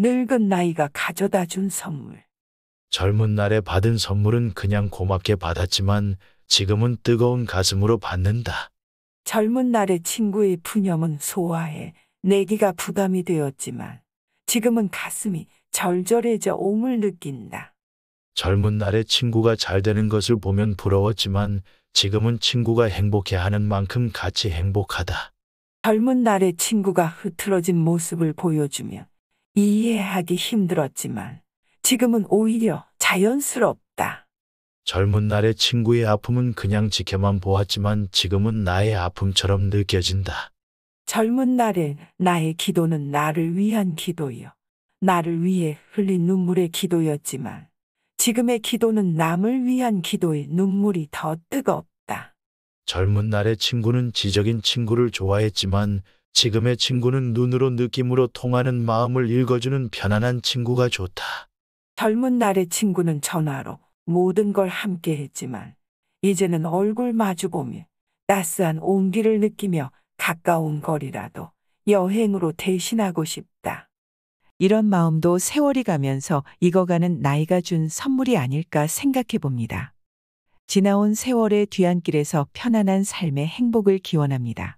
늙은 나이가 가져다 준 선물. 젊은 날에 받은 선물은 그냥 고맙게 받았지만 지금은 뜨거운 가슴으로 받는다. 젊은 날의 친구의 푸념은 소화해 내기가 부담이 되었지만 지금은 가슴이 절절해져 옴을 느낀다. 젊은 날의 친구가 잘 되는 것을 보면 부러웠지만 지금은 친구가 행복해하는 만큼 같이 행복하다. 젊은 날의 친구가 흐트러진 모습을 보여주면 이해하기 힘들었지만 지금은 오히려 자연스럽다. 젊은 날의 친구의 아픔은 그냥 지켜만 보았지만 지금은 나의 아픔처럼 느껴진다. 젊은 날에 나의 기도는 나를 위한 기도요. 나를 위해 흘린 눈물의 기도였지만 지금의 기도는 남을 위한 기도의 눈물이 더 뜨겁다. 젊은 날의 친구는 지적인 친구를 좋아했지만 지금의 친구는 눈으로 느낌으로 통하는 마음을 읽어주는 편안한 친구가 좋다. 젊은 날의 친구는 전화로 모든 걸 함께 했지만 이제는 얼굴 마주보며 따스한 온기를 느끼며 가까운 거리라도 여행으로 대신하고 싶다. 이런 마음도 세월이 가면서 익어가는 나이가 준 선물이 아닐까 생각해 봅니다. 지나온 세월의 뒤안길에서 편안한 삶의 행복을 기원합니다.